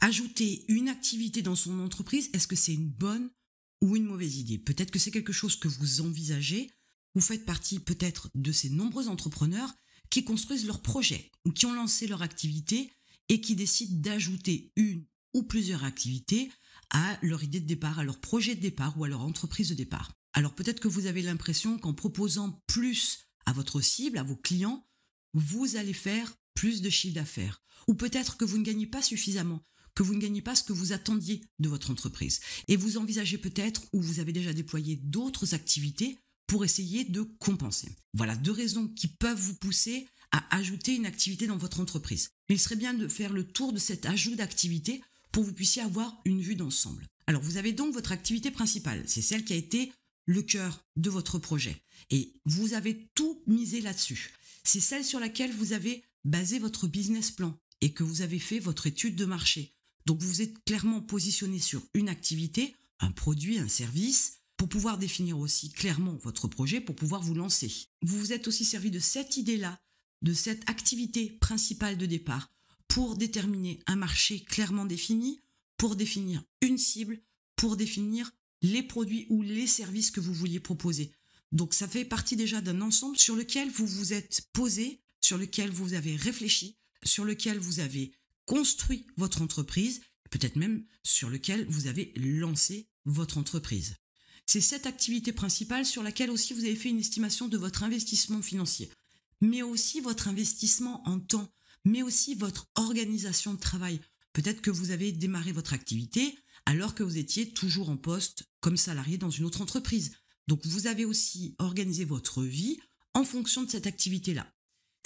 ajouter une activité dans son entreprise, est-ce que c'est une bonne ou une mauvaise idée Peut-être que c'est quelque chose que vous envisagez, vous faites partie peut-être de ces nombreux entrepreneurs qui construisent leur projet ou qui ont lancé leur activité et qui décident d'ajouter une ou plusieurs activités à leur idée de départ, à leur projet de départ ou à leur entreprise de départ. Alors peut-être que vous avez l'impression qu'en proposant plus à votre cible, à vos clients, vous allez faire plus de chiffre d'affaires. Ou peut-être que vous ne gagnez pas suffisamment que vous ne gagnez pas ce que vous attendiez de votre entreprise. Et vous envisagez peut-être, ou vous avez déjà déployé d'autres activités pour essayer de compenser. Voilà deux raisons qui peuvent vous pousser à ajouter une activité dans votre entreprise. Mais il serait bien de faire le tour de cet ajout d'activité pour que vous puissiez avoir une vue d'ensemble. Alors vous avez donc votre activité principale, c'est celle qui a été le cœur de votre projet. Et vous avez tout misé là-dessus. C'est celle sur laquelle vous avez basé votre business plan et que vous avez fait votre étude de marché, donc vous êtes clairement positionné sur une activité, un produit, un service, pour pouvoir définir aussi clairement votre projet, pour pouvoir vous lancer. Vous vous êtes aussi servi de cette idée-là, de cette activité principale de départ, pour déterminer un marché clairement défini, pour définir une cible, pour définir les produits ou les services que vous vouliez proposer. Donc ça fait partie déjà d'un ensemble sur lequel vous vous êtes posé, sur lequel vous avez réfléchi, sur lequel vous avez construit votre entreprise, peut-être même sur lequel vous avez lancé votre entreprise. C'est cette activité principale sur laquelle aussi vous avez fait une estimation de votre investissement financier, mais aussi votre investissement en temps, mais aussi votre organisation de travail. Peut-être que vous avez démarré votre activité alors que vous étiez toujours en poste comme salarié dans une autre entreprise. Donc vous avez aussi organisé votre vie en fonction de cette activité-là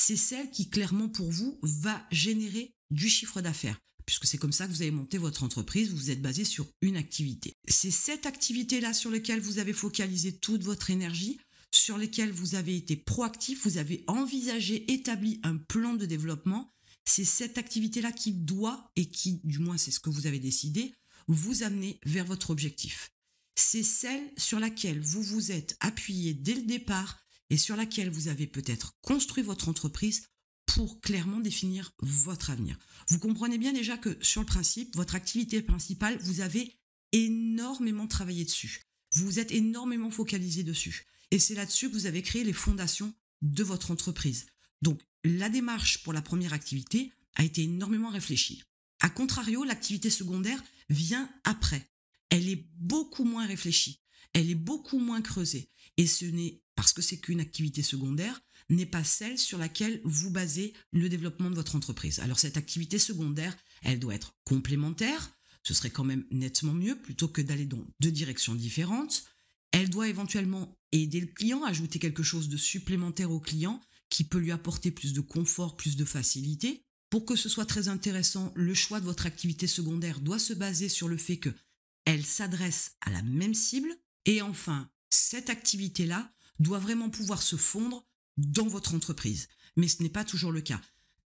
c'est celle qui clairement pour vous va générer du chiffre d'affaires puisque c'est comme ça que vous avez monté votre entreprise, vous êtes basé sur une activité. C'est cette activité-là sur laquelle vous avez focalisé toute votre énergie, sur laquelle vous avez été proactif, vous avez envisagé, établi un plan de développement. C'est cette activité-là qui doit, et qui, du moins c'est ce que vous avez décidé, vous amener vers votre objectif. C'est celle sur laquelle vous vous êtes appuyé dès le départ, et sur laquelle vous avez peut-être construit votre entreprise pour clairement définir votre avenir. Vous comprenez bien déjà que sur le principe, votre activité principale, vous avez énormément travaillé dessus. Vous vous êtes énormément focalisé dessus. Et c'est là-dessus que vous avez créé les fondations de votre entreprise. Donc, la démarche pour la première activité a été énormément réfléchie. A contrario, l'activité secondaire vient après. Elle est beaucoup moins réfléchie. Elle est beaucoup moins creusée. Et ce n'est parce que c'est qu'une activité secondaire, n'est pas celle sur laquelle vous basez le développement de votre entreprise. Alors cette activité secondaire, elle doit être complémentaire, ce serait quand même nettement mieux plutôt que d'aller dans deux directions différentes. Elle doit éventuellement aider le client, ajouter quelque chose de supplémentaire au client qui peut lui apporter plus de confort, plus de facilité. Pour que ce soit très intéressant, le choix de votre activité secondaire doit se baser sur le fait qu'elle s'adresse à la même cible. Et enfin, cette activité-là doit vraiment pouvoir se fondre dans votre entreprise. Mais ce n'est pas toujours le cas.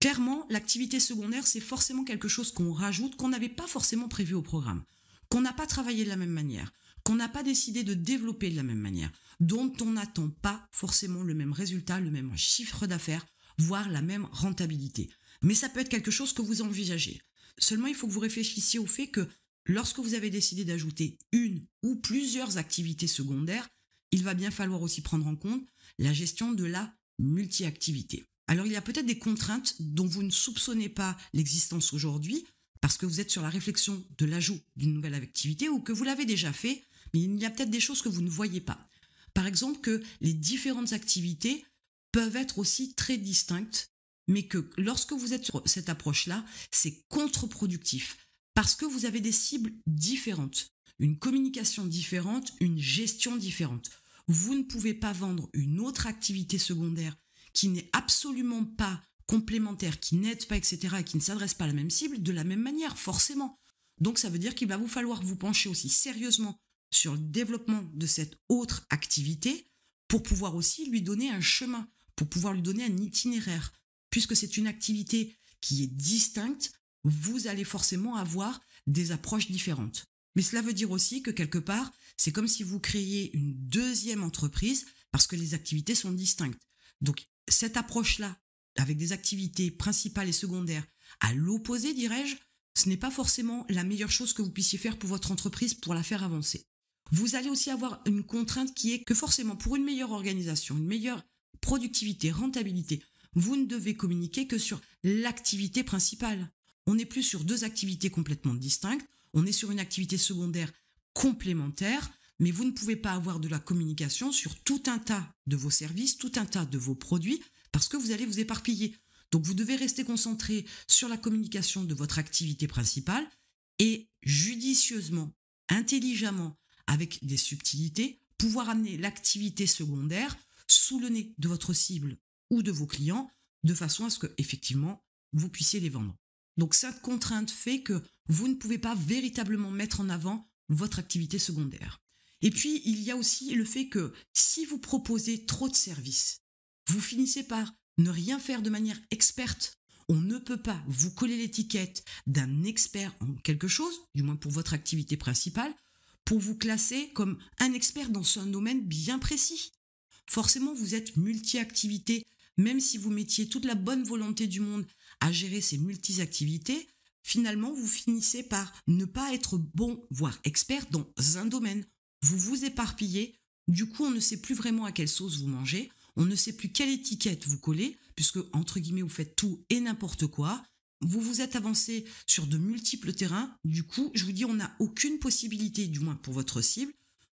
Clairement, l'activité secondaire, c'est forcément quelque chose qu'on rajoute, qu'on n'avait pas forcément prévu au programme, qu'on n'a pas travaillé de la même manière, qu'on n'a pas décidé de développer de la même manière, dont on n'attend pas forcément le même résultat, le même chiffre d'affaires, voire la même rentabilité. Mais ça peut être quelque chose que vous envisagez. Seulement, il faut que vous réfléchissiez au fait que lorsque vous avez décidé d'ajouter une ou plusieurs activités secondaires, il va bien falloir aussi prendre en compte la gestion de la multi-activité. Alors il y a peut-être des contraintes dont vous ne soupçonnez pas l'existence aujourd'hui parce que vous êtes sur la réflexion de l'ajout d'une nouvelle activité ou que vous l'avez déjà fait, mais il y a peut-être des choses que vous ne voyez pas. Par exemple que les différentes activités peuvent être aussi très distinctes, mais que lorsque vous êtes sur cette approche-là, c'est contre-productif parce que vous avez des cibles différentes, une communication différente, une gestion différente. Vous ne pouvez pas vendre une autre activité secondaire qui n'est absolument pas complémentaire, qui n'aide pas, etc., et qui ne s'adresse pas à la même cible de la même manière, forcément. Donc ça veut dire qu'il va vous falloir vous pencher aussi sérieusement sur le développement de cette autre activité pour pouvoir aussi lui donner un chemin, pour pouvoir lui donner un itinéraire. Puisque c'est une activité qui est distincte, vous allez forcément avoir des approches différentes. Mais cela veut dire aussi que quelque part, c'est comme si vous créiez une deuxième entreprise parce que les activités sont distinctes. Donc cette approche-là, avec des activités principales et secondaires, à l'opposé, dirais-je, ce n'est pas forcément la meilleure chose que vous puissiez faire pour votre entreprise pour la faire avancer. Vous allez aussi avoir une contrainte qui est que forcément pour une meilleure organisation, une meilleure productivité, rentabilité, vous ne devez communiquer que sur l'activité principale. On n'est plus sur deux activités complètement distinctes, on est sur une activité secondaire complémentaire, mais vous ne pouvez pas avoir de la communication sur tout un tas de vos services, tout un tas de vos produits, parce que vous allez vous éparpiller. Donc vous devez rester concentré sur la communication de votre activité principale et judicieusement, intelligemment, avec des subtilités, pouvoir amener l'activité secondaire sous le nez de votre cible ou de vos clients de façon à ce que effectivement vous puissiez les vendre. Donc cette contrainte fait que vous ne pouvez pas véritablement mettre en avant votre activité secondaire. Et puis, il y a aussi le fait que si vous proposez trop de services, vous finissez par ne rien faire de manière experte. On ne peut pas vous coller l'étiquette d'un expert en quelque chose, du moins pour votre activité principale, pour vous classer comme un expert dans un domaine bien précis. Forcément, vous êtes multi-activité, même si vous mettiez toute la bonne volonté du monde à gérer ces multi-activités, finalement, vous finissez par ne pas être bon, voire expert dans un domaine. Vous vous éparpillez, du coup, on ne sait plus vraiment à quelle sauce vous mangez, on ne sait plus quelle étiquette vous collez, puisque, entre guillemets, vous faites tout et n'importe quoi. Vous vous êtes avancé sur de multiples terrains, du coup, je vous dis, on n'a aucune possibilité, du moins pour votre cible,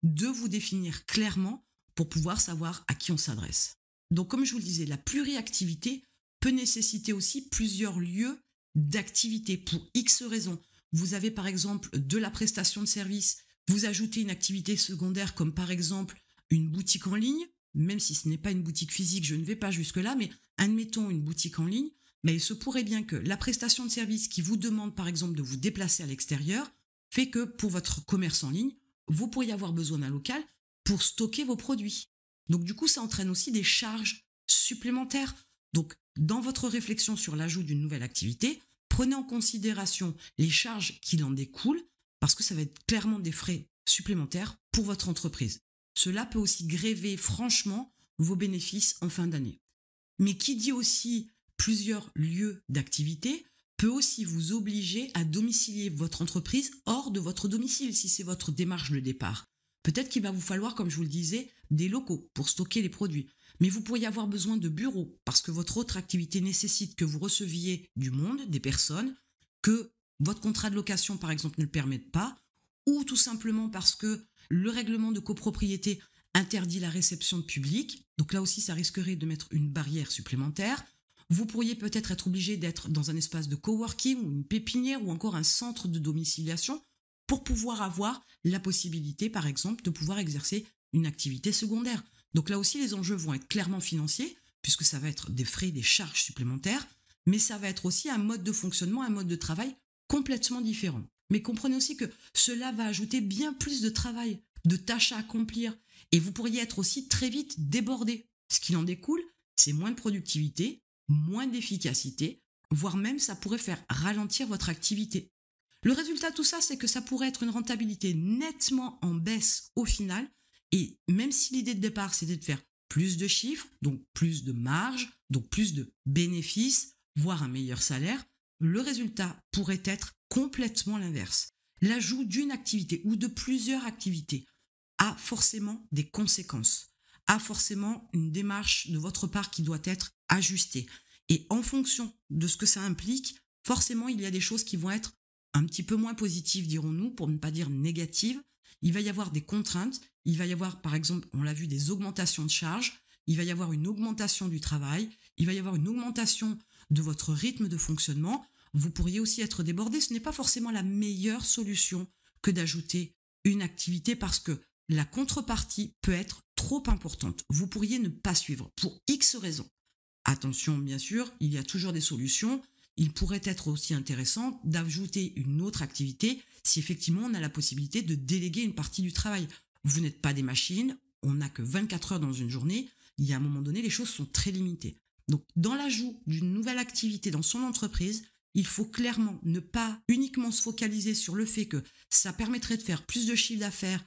de vous définir clairement pour pouvoir savoir à qui on s'adresse. Donc, comme je vous le disais, la pluriactivité peut nécessiter aussi plusieurs lieux d'activité pour X raisons. Vous avez par exemple de la prestation de service, vous ajoutez une activité secondaire comme par exemple une boutique en ligne, même si ce n'est pas une boutique physique, je ne vais pas jusque-là, mais admettons une boutique en ligne, mais il se pourrait bien que la prestation de service qui vous demande par exemple de vous déplacer à l'extérieur fait que pour votre commerce en ligne, vous pourriez avoir besoin d'un local pour stocker vos produits. Donc du coup, ça entraîne aussi des charges supplémentaires. Donc dans votre réflexion sur l'ajout d'une nouvelle activité, prenez en considération les charges qui en découlent, parce que ça va être clairement des frais supplémentaires pour votre entreprise. Cela peut aussi gréver franchement vos bénéfices en fin d'année. Mais qui dit aussi plusieurs lieux d'activité peut aussi vous obliger à domicilier votre entreprise hors de votre domicile si c'est votre démarche de départ. Peut-être qu'il va vous falloir, comme je vous le disais, des locaux pour stocker les produits. Mais vous pourriez avoir besoin de bureaux parce que votre autre activité nécessite que vous receviez du monde, des personnes, que votre contrat de location, par exemple, ne le permette pas, ou tout simplement parce que le règlement de copropriété interdit la réception de public. Donc là aussi, ça risquerait de mettre une barrière supplémentaire. Vous pourriez peut-être être obligé d'être dans un espace de coworking ou une pépinière ou encore un centre de domiciliation pour pouvoir avoir la possibilité, par exemple, de pouvoir exercer une activité secondaire. Donc là aussi, les enjeux vont être clairement financiers, puisque ça va être des frais, des charges supplémentaires, mais ça va être aussi un mode de fonctionnement, un mode de travail complètement différent. Mais comprenez aussi que cela va ajouter bien plus de travail, de tâches à accomplir, et vous pourriez être aussi très vite débordé. Ce qui en découle, c'est moins de productivité, moins d'efficacité, voire même ça pourrait faire ralentir votre activité. Le résultat de tout ça, c'est que ça pourrait être une rentabilité nettement en baisse au final, et même si l'idée de départ, c'était de faire plus de chiffres, donc plus de marge, donc plus de bénéfices, voire un meilleur salaire, le résultat pourrait être complètement l'inverse. L'ajout d'une activité ou de plusieurs activités a forcément des conséquences, a forcément une démarche de votre part qui doit être ajustée. Et en fonction de ce que ça implique, forcément, il y a des choses qui vont être un petit peu moins positives, dirons-nous, pour ne pas dire négatives, il va y avoir des contraintes, il va y avoir par exemple, on l'a vu, des augmentations de charges, il va y avoir une augmentation du travail, il va y avoir une augmentation de votre rythme de fonctionnement, vous pourriez aussi être débordé, ce n'est pas forcément la meilleure solution que d'ajouter une activité parce que la contrepartie peut être trop importante. Vous pourriez ne pas suivre pour X raisons. Attention, bien sûr, il y a toujours des solutions il pourrait être aussi intéressant d'ajouter une autre activité si effectivement on a la possibilité de déléguer une partie du travail. Vous n'êtes pas des machines, on n'a que 24 heures dans une journée, il y a un moment donné, les choses sont très limitées. Donc, dans l'ajout d'une nouvelle activité dans son entreprise, il faut clairement ne pas uniquement se focaliser sur le fait que ça permettrait de faire plus de chiffre d'affaires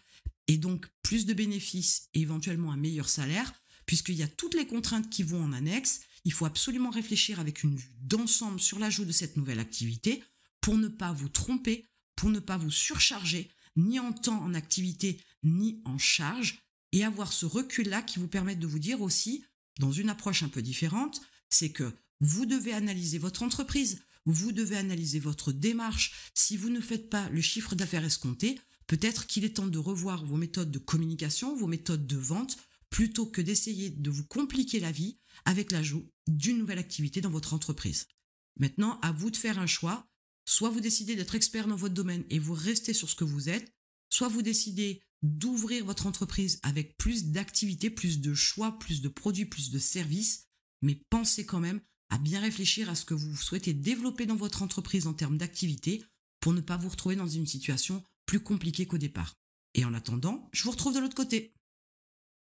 et donc plus de bénéfices et éventuellement un meilleur salaire, puisqu'il y a toutes les contraintes qui vont en annexe. Il faut absolument réfléchir avec une vue d'ensemble sur l'ajout de cette nouvelle activité pour ne pas vous tromper, pour ne pas vous surcharger, ni en temps en activité, ni en charge, et avoir ce recul-là qui vous permette de vous dire aussi, dans une approche un peu différente, c'est que vous devez analyser votre entreprise, vous devez analyser votre démarche. Si vous ne faites pas le chiffre d'affaires escompté, peut-être qu'il est temps de revoir vos méthodes de communication, vos méthodes de vente, plutôt que d'essayer de vous compliquer la vie avec l'ajout d'une nouvelle activité dans votre entreprise. Maintenant, à vous de faire un choix. Soit vous décidez d'être expert dans votre domaine et vous restez sur ce que vous êtes, soit vous décidez d'ouvrir votre entreprise avec plus d'activités, plus de choix, plus de produits, plus de services, mais pensez quand même à bien réfléchir à ce que vous souhaitez développer dans votre entreprise en termes d'activités pour ne pas vous retrouver dans une situation plus compliquée qu'au départ. Et en attendant, je vous retrouve de l'autre côté.